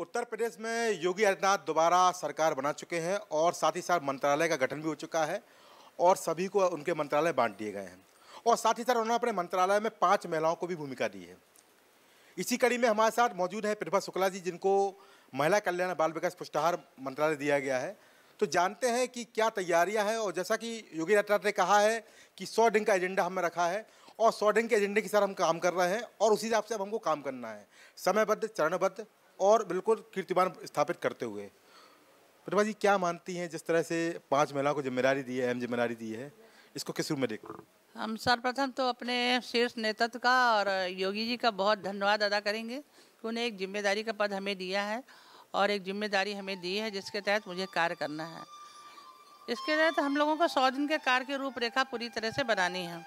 उत्तर प्रदेश में योगी आदित्यनाथ दोबारा सरकार बना चुके हैं और साथ ही साथ मंत्रालय का गठन भी हो चुका है और सभी को उनके मंत्रालय बांट दिए गए हैं और साथ ही साथ उन्होंने अपने मंत्रालय में पांच महिलाओं को भी भूमिका दी है इसी कड़ी में हमारे साथ मौजूद है प्रभा शुक्ला जी जिनको महिला कल्याण बाल विकास पुष्टाहार मंत्रालय दिया गया है तो जानते हैं कि क्या तैयारियां हैं और जैसा कि योगी आदित्यनाथ ने कहा है कि सौ दिन का एजेंडा हमें रखा है और सौ दिन के एजेंडे के साथ हम काम कर रहे हैं और उसी हिसाब से अब हमको काम करना है समयबद्ध चरणबद्ध और बिल्कुल कीर्तिमान स्थापित करते हुए प्रतिमा जी क्या मानती हैं जिस तरह से पांच महिलाओं को जिम्मेदारी दी है अहम जिम्मेदारी दी है इसको किस रूप में देखो हम सर्वप्रथम तो अपने शीर्ष नेतृत्व का और योगी जी का बहुत धन्यवाद अदा करेंगे कि उन्हें एक जिम्मेदारी का पद हमें दिया है और एक जिम्मेदारी हमें दी है जिसके तहत मुझे कार्य करना है इसके तहत हम लोगों को सौ दिन के कार्य की रूपरेखा पूरी तरह से बनानी है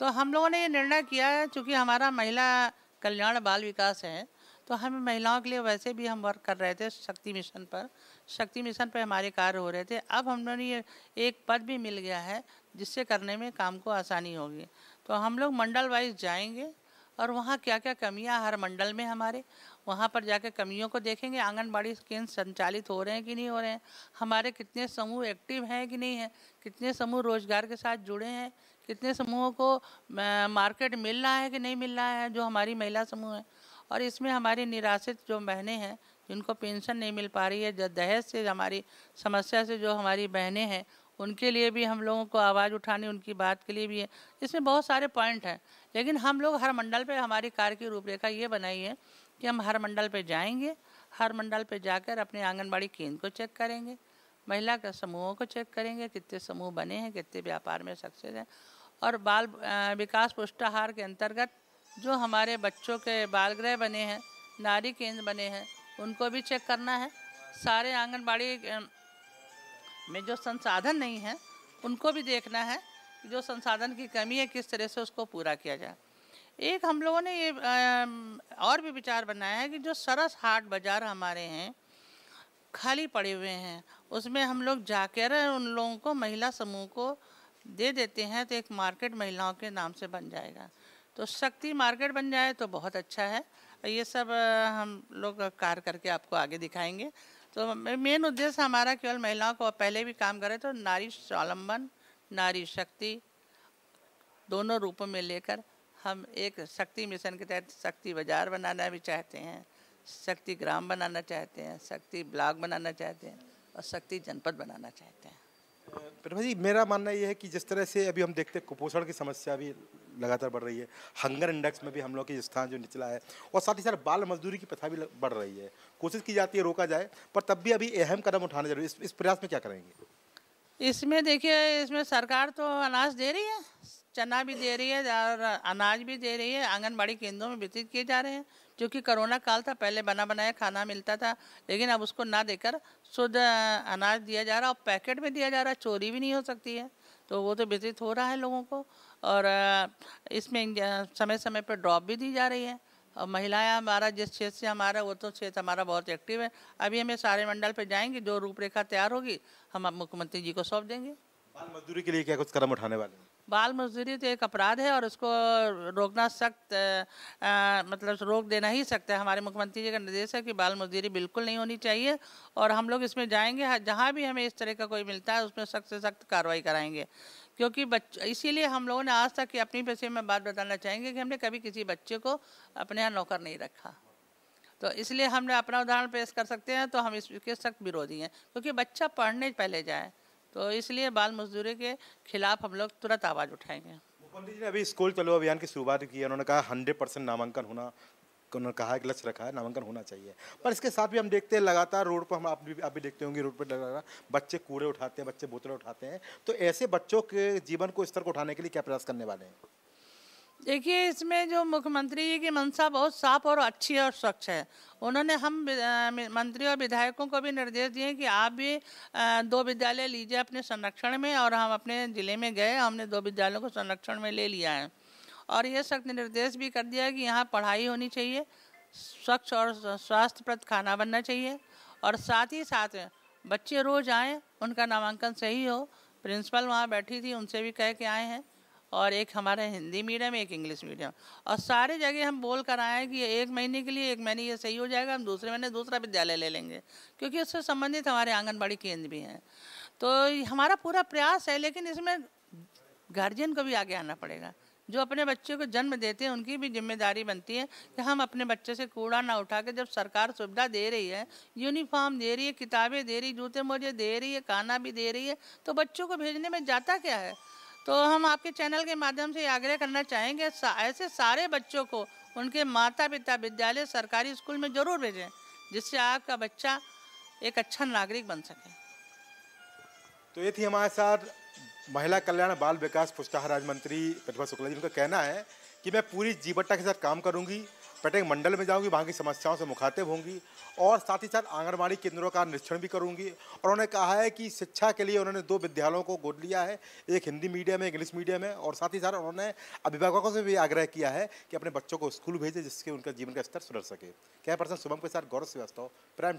तो हम लोगों ने ये निर्णय किया है चूँकि हमारा महिला कल्याण बाल विकास है तो हमें महिलाओं के लिए वैसे भी हम वर्क कर रहे थे शक्ति मिशन पर शक्ति मिशन पर हमारे कार्य हो रहे थे अब हमने ये एक पद भी मिल गया है जिससे करने में काम को आसानी होगी तो हम लोग मंडल वाइज जाएंगे और वहाँ क्या क्या कमियाँ हर मंडल में हमारे वहाँ पर जाकर कमियों को देखेंगे आंगनबाड़ी केंद्र संचालित हो रहे हैं कि नहीं हो रहे हैं हमारे कितने समूह एक्टिव हैं कि नहीं हैं कितने समूह रोजगार के साथ जुड़े हैं कितने समूहों को मार्केट मिल रहा है कि नहीं मिल रहा है जो हमारी महिला समूह है और इसमें हमारी निराश्रित जो बहनें हैं जिनको पेंशन नहीं मिल पा रही है दहेज से हमारी समस्या से जो हमारी बहनें हैं उनके लिए भी हम लोगों को आवाज़ उठानी उनकी बात के लिए भी है इसमें बहुत सारे पॉइंट हैं लेकिन हम लोग हर मंडल पर हमारी कार्य की रूपरेखा ये बनाई है कि हम हर मंडल पर जाएंगे हर मंडल पर जाकर अपने आंगनबाड़ी केंद्र को चेक करेंगे महिला के समूहों को चेक करेंगे कितने समूह बने हैं कितने व्यापार में सक्सेस हैं और बाल विकास पुष्टाहार के अंतर्गत जो हमारे बच्चों के बाल गृह बने हैं नारी केंद्र बने हैं उनको भी चेक करना है सारे आंगनबाड़ी में जो संसाधन नहीं है उनको भी देखना है जो संसाधन की कमी है किस तरह से उसको पूरा किया जाए एक हम लोगों ने ये और भी विचार बनाया है कि जो सरस हाट बाज़ार हमारे हैं खाली पड़े हुए हैं उसमें हम लोग जाकर उन लोगों को महिला समूह को दे देते हैं तो एक मार्केट महिलाओं के नाम से बन जाएगा तो शक्ति मार्केट बन जाए तो बहुत अच्छा है ये सब हम लोग कार करके आपको आगे दिखाएंगे तो मेन उद्देश्य हमारा केवल महिलाओं को पहले भी काम करें तो नारी स्वावलंबन नारी शक्ति दोनों रूपों में लेकर हम एक शक्ति मिशन के तहत शक्ति बाजार बनाना भी चाहते हैं शक्ति ग्राम बनाना चाहते हैं शक्ति ब्लॉक बनाना चाहते हैं और शक्ति जनपद बनाना चाहते हैं प्रभा जी मेरा मानना यह है कि जिस तरह से अभी हम देखते हैं कुपोषण की समस्या भी लगातार बढ़ रही है हंगर इंडेक्स में भी हम लोग की स्थान जो निचला है और साथ ही साथ बाल मजदूरी की प्रथा भी बढ़ रही है कोशिश की जाती है रोका जाए पर तब भी अभी अहम कदम उठाना जरूरी इस, इस प्रयास में क्या करेंगे इसमें देखिए इसमें सरकार तो अनाज दे रही है चना भी दे रही है और अनाज भी दे रही है आंगनबाड़ी केंद्रों में वितरित किए जा रहे हैं जो कि कोरोना काल था पहले बना बनाया खाना मिलता था लेकिन अब उसको ना देकर शुद्ध अनाज दिया जा रहा है और पैकेट में दिया जा रहा है चोरी भी नहीं हो सकती है तो वो तो वितरित हो रहा है लोगों को और इसमें समय समय पर ड्रॉप भी दी जा रही है और महिलाएं हमारा जिस क्षेत्र से हमारा वो तो क्षेत्र हमारा बहुत एक्टिव है अभी हमें सारे मंडल पर जाएंगे जो रूपरेखा तैयार होगी हम मुख्यमंत्री जी को सौंप देंगे बाल मजदूरी के लिए क्या कुछ कदम उठाने वाले हैं बाल मजदूरी तो एक अपराध है और उसको रोकना सख्त मतलब रोक देना ही सकता है हमारे मुख्यमंत्री जी का निर्देश है कि बाल मजदूरी बिल्कुल नहीं होनी चाहिए और हम लोग इसमें जाएंगे जहाँ भी हमें इस तरह का कोई मिलता है उसमें सख्त से सख्त कार्रवाई कराएंगे क्योंकि बच्चे इसीलिए हम लोगों ने आज तक अपनी पैसे में बात बताना चाहेंगे कि हमने कभी किसी बच्चे को अपने यहाँ नौकर नहीं रखा तो इसलिए हमने अपना उदाहरण पेश कर सकते हैं तो हम इसके सख्त विरोधी हैं क्योंकि बच्चा पढ़ने पहले जाए तो इसलिए बाल मजदूरी के खिलाफ हम लोग तुरंत आवाज़ उठाएंगे मुख्यमंत्री जी ने अभी स्कूल चलो अभियान की शुरुआत की है उन्होंने कहा हंड्रेड परसेंट नामांकन होना उन्होंने कहा है लक्ष्य रखा है नामांकन होना चाहिए पर इसके साथ भी हम देखते हैं लगातार रोड पर हम आप भी आप भी देखते होंगे रोड पर लगातार बच्चे कूड़े उठाते हैं बच्चे बोतलें उठाते हैं तो ऐसे बच्चों के जीवन को स्तर को उठाने के लिए क्या प्रयास करने वाले हैं देखिए इसमें जो मुख्यमंत्री जी की मंशा बहुत साफ और अच्छी और स्वच्छ है उन्होंने हम मंत्री और विधायकों को भी निर्देश दिए कि आप भी दो विद्यालय लीजिए अपने संरक्षण में और हम अपने ज़िले में गए हमने दो विद्यालयों को संरक्षण में ले लिया है और ये सख्त निर्देश भी कर दिया कि यहाँ पढ़ाई होनी चाहिए स्वच्छ और स्वास्थ्यप्रद खाना बनना चाहिए और साथ ही साथ बच्चे रोज़ आएँ उनका नामांकन सही हो प्रिंसिपल वहाँ बैठी थी उनसे भी कह के आए हैं और एक हमारा हिंदी मीडियम एक इंग्लिश मीडियम और सारे जगह हम बोल कर आए कि एक महीने के लिए एक महीने ये सही हो जाएगा हम दूसरे महीने दूसरा विद्यालय ले लेंगे क्योंकि उससे संबंधित हमारे आंगनबाड़ी केंद्र भी हैं तो हमारा पूरा प्रयास है लेकिन इसमें गार्जियन को भी आगे आना पड़ेगा जो अपने बच्चे को जन्म देते हैं उनकी भी जिम्मेदारी बनती है कि हम अपने बच्चे से कूड़ा ना उठा के जब सरकार सुविधा दे रही है यूनिफॉर्म दे रही है किताबें दे रही जूते मोजे दे रही है खाना भी दे रही है तो बच्चों को भेजने में जाता क्या है तो हम आपके चैनल के माध्यम से आग्रह करना चाहेंगे सा, ऐसे सारे बच्चों को उनके माता पिता विद्यालय सरकारी स्कूल में ज़रूर भेजें जिससे आपका बच्चा एक अच्छा नागरिक बन सके तो ये थी हमारे साथ महिला कल्याण बाल विकास पुष्टाहार राज्य मंत्री प्रतिभा शुक्ला जी उनका कहना है कि मैं पूरी जीवट्टा के साथ काम करूंगी प्रत्येक मंडल में जाऊंगी वहाँ की समस्याओं से मुखातिब होंगी और साथ ही साथ आंगनबाड़ी केंद्रों का निरीक्षण भी करूंगी और उन्होंने कहा है कि शिक्षा के लिए उन्होंने दो विद्यालयों को गोद लिया है एक हिंदी मीडियम है इंग्लिश मीडियम है और साथ ही साथ उन्होंने अभिभावकों से भी आग्रह किया है कि अपने बच्चों को स्कूल भेजें जिससे उनका जीवन का स्तर सुधर सके क्या पर्सन शुभम के साथ गौरव श्रीवास्तव प्राइम